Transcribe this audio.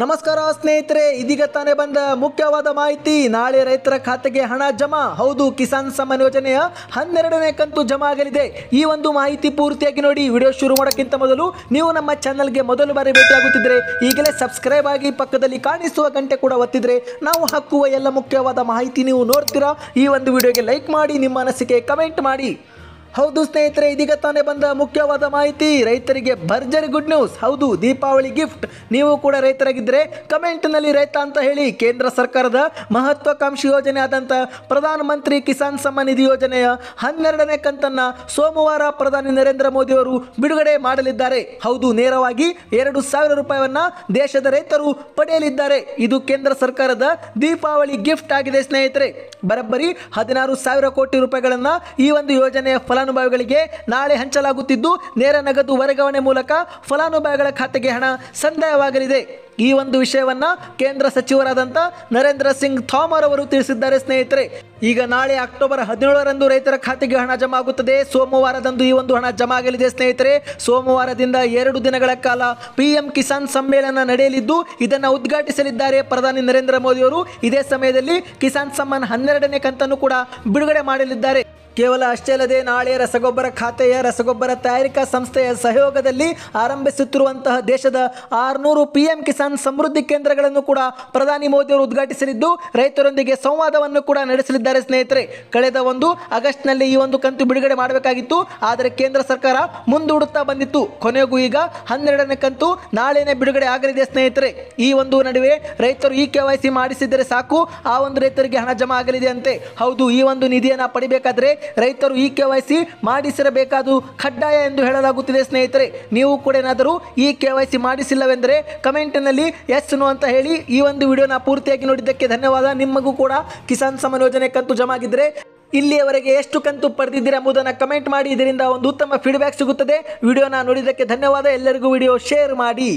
ನಮಸ್ಕಾರ ಸ್ನೇಹಿತರೆ ಇದೀಗ ತಾನೇ ಬಂದ ಮುಖ್ಯವಾದ ಮಾಹಿತಿ ನಾಳೆ ರೈತರ ಖಾತೆಗೆ ಹಣ ಜಮಾ ಹೌದು ಕಿಸಾನ್ ಸಮ್ಮಾನ್ ಯೋಜನೆಯ ಹನ್ನೆರಡನೇ ಕಂತು ಜಮಾ ಆಗಲಿದೆ ಈ ಒಂದು ಮಾಹಿತಿ ಪೂರ್ತಿಯಾಗಿ ನೋಡಿ ವಿಡಿಯೋ ಶುರು ಮಾಡೋಕ್ಕಿಂತ ಮೊದಲು ನೀವು ನಮ್ಮ ಚಾನಲ್ಗೆ ಮೊದಲು ಬಾರಿ ಭೇಟಿಯಾಗುತ್ತಿದ್ದರೆ ಈಗಲೇ ಸಬ್ಸ್ಕ್ರೈಬ್ ಆಗಿ ಪಕ್ಕದಲ್ಲಿ ಕಾಣಿಸುವ ಗಂಟೆ ಕೂಡ ಒತ್ತಿದ್ರೆ ನಾವು ಹಾಕುವ ಎಲ್ಲ ಮುಖ್ಯವಾದ ಮಾಹಿತಿ ನೀವು ನೋಡ್ತೀರಾ ಈ ಒಂದು ವಿಡಿಯೋಗೆ ಲೈಕ್ ಮಾಡಿ ನಿಮ್ಮ ಅನಿಸಿಕೆ ಕಮೆಂಟ್ ಮಾಡಿ ಹೌದು ಸ್ನೇಹಿತರೆ ಇದೀಗ ತಾನೇ ಬಂದ ಮುಖ್ಯವಾದ ಮಾಹಿತಿ ರೈತರಿಗೆ ಭರ್ಜರಿ ಗುಡ್ ನ್ಯೂಸ್ ಹೌದು ದೀಪಾವಳಿ ಗಿಫ್ಟ್ ನೀವು ಕೂಡ ರೈತರಾಗಿದ್ದರೆ ಕಮೆಂಟ್ನಲ್ಲಿ ರೈತ ಅಂತ ಹೇಳಿ ಕೇಂದ್ರ ಸರ್ಕಾರದ ಮಹತ್ವಾಕಾಂಕ್ಷಿ ಯೋಜನೆ ಆದಂಥ ಪ್ರಧಾನಮಂತ್ರಿ ಕಿಸಾನ್ ಸಮ್ಮಾನ್ ನಿಧಿ ಯೋಜನೆಯ ಹನ್ನೆರಡನೇ ಕಂತನ್ನು ಸೋಮವಾರ ಪ್ರಧಾನಿ ನರೇಂದ್ರ ಮೋದಿ ಅವರು ಬಿಡುಗಡೆ ಮಾಡಲಿದ್ದಾರೆ ಹೌದು ನೇರವಾಗಿ ಎರಡು ಸಾವಿರ ರೂಪಾಯಿಯನ್ನ ದೇಶದ ರೈತರು ಪಡೆಯಲಿದ್ದಾರೆ ಇದು ಕೇಂದ್ರ ಸರ್ಕಾರದ ದೀಪಾವಳಿ ಗಿಫ್ಟ್ ಆಗಿದೆ ಸ್ನೇಹಿತರೆ ಬರಬ್ಬರಿ ಹದಿನಾರು ಸಾವಿರ ಕೋಟಿ ರೂಪಾಯಿಗಳನ್ನು ಈ ಒಂದು ಯೋಜನೆಯ ಫಲ ಫಲಾನುಭವಿಗಳಿಗೆ ನಾಳೆ ಹಂಚಲಾಗುತ್ತಿದ್ದು ನೇರ ನಗದು ವರ್ಗಾವಣೆ ಮೂಲಕ ಫಲಾನುಭವಿಗಳ ಖಾತೆಗೆ ಹಣ ಸಂದಾಯವಾಗಲಿದೆ ಈ ಒಂದು ವಿಷಯವನ್ನು ಕೇಂದ್ರ ಸಚಿವರಾದಂಥ ನರೇಂದ್ರ ಸಿಂಗ್ ಥಾಮರ್ ಅವರು ತಿಳಿಸಿದ್ದಾರೆ ಸ್ನೇಹಿತರೆ ಈಗ ನಾಳೆ ಅಕ್ಟೋಬರ್ ಹದಿನೇಳರಂದು ರೈತರ ಖಾತೆಗೆ ಹಣ ಜಮಾ ಆಗುತ್ತದೆ ಸೋಮವಾರದಂದು ಈ ಒಂದು ಹಣ ಜಮಾ ಆಗಲಿದೆ ಸ್ನೇಹಿತರೆ ಸೋಮವಾರದಿಂದ ಎರಡು ದಿನಗಳ ಕಾಲ ಪಿಎಂ ಕಿಸಾನ್ ಸಮ್ಮೇಳನ ನಡೆಯಲಿದ್ದು ಇದನ್ನು ಉದ್ಘಾಟಿಸಲಿದ್ದಾರೆ ಪ್ರಧಾನಿ ನರೇಂದ್ರ ಮೋದಿ ಅವರು ಇದೇ ಸಮಯದಲ್ಲಿ ಕಿಸಾನ್ ಸಮ್ಮಾನ್ ಹನ್ನೆರಡನೇ ಕಂತನ್ನು ಕೂಡ ಬಿಡುಗಡೆ ಮಾಡಲಿದ್ದಾರೆ ಕೇವಲ ಅಷ್ಟೇ ಅಲ್ಲದೆ ನಾಳೆ ರಸಗೊಬ್ಬರ ಖಾತೆಯ ರಸಗೊಬ್ಬರ ತಯಾರಿಕಾ ಸಂಸ್ಥೆಯ ಸಹಯೋಗದಲ್ಲಿ ಆರಂಭಿಸುತ್ತಿರುವಂತಹ ದೇಶದ ಆರುನೂರು ಪಿಎಂ ಕಿಸಾನ್ ಸಮೃದ್ಧಿ ಕೇಂದ್ರಗಳನ್ನು ಕೂಡ ಪ್ರಧಾನಿ ಮೋದಿಯವರು ಉದ್ಘಾಟಿಸಲಿದ್ದು ರೈತರೊಂದಿಗೆ ಸಂವಾದವನ್ನು ಕೂಡ ನಡೆಸಲಿದ್ದಾರೆ ಸ್ನೇಹಿತರೆ ಕಳೆದ ಒಂದು ಆಗಸ್ಟ್ನಲ್ಲಿ ಈ ಒಂದು ಕಂತು ಬಿಡುಗಡೆ ಮಾಡಬೇಕಾಗಿತ್ತು ಆದರೆ ಕೇಂದ್ರ ಸರ್ಕಾರ ಮುಂದೂಡುತ್ತಾ ಬಂದಿತ್ತು ಕೊನೆಗೂ ಈಗ ಹನ್ನೆರಡನೇ ಕಂತು ನಾಳೆನೇ ಬಿಡುಗಡೆ ಆಗಲಿದೆ ಸ್ನೇಹಿತರೆ ಈ ಒಂದು ನಡುವೆ ರೈತರು ಈ ಕೆ ವೈ ಸಿ ಮಾಡಿಸಿದರೆ ಸಾಕು ಆ ಒಂದು ರೈತರಿಗೆ ಹಣ ಜಮಾ ಆಗಲಿದೆ ಅಂತೆ ಹೌದು ಈ ಒಂದು ನಿಧಿಯನ್ನು ಪಡಿಬೇಕಾದ್ರೆ ರೈತರು ಈ ಕೆ ವೈ ಸಿ ಮಾಡಿಸಿರಬೇಕಾದ ಕಡ್ಡಾಯ ಎಂದು ಹೇಳಲಾಗುತ್ತಿದೆ ಸ್ನೇಹಿತರೆ ನೀವು ಕೂಡ ಏನಾದರೂ ಈ ಕೆ ವೈ ಸಿ ಮಾಡಿಸಿಲ್ಲವೆಂದರೆ ಕಮೆಂಟ್ನಲ್ಲಿ ಎಸ್ ಅಂತ ಹೇಳಿ ಈ ಒಂದು ವಿಡಿಯೋನ ಪೂರ್ತಿಯಾಗಿ ನೋಡಿದ್ದಕ್ಕೆ ಧನ್ಯವಾದ ನಿಮಗೂ ಕೂಡ ಕಿಸಾನ್ ಸಮ್ಮಾನ್ ಯೋಜನೆ ಕಂತು ಜಮಾಗಿದ್ದರೆ ಇಲ್ಲಿಯವರೆಗೆ ಎಷ್ಟು ಕಂತು ಪಡೆದಿದ್ದೀರಿ ಎಂಬುದನ್ನು ಕಮೆಂಟ್ ಮಾಡಿ ಇದರಿಂದ ಒಂದು ಉತ್ತಮ ಫೀಡ್ಬ್ಯಾಕ್ ಸಿಗುತ್ತದೆ ವಿಡಿಯೋನ ನೋಡಿದ್ದಕ್ಕೆ ಧನ್ಯವಾದ ಎಲ್ಲರಿಗೂ ವಿಡಿಯೋ ಶೇರ್ ಮಾಡಿ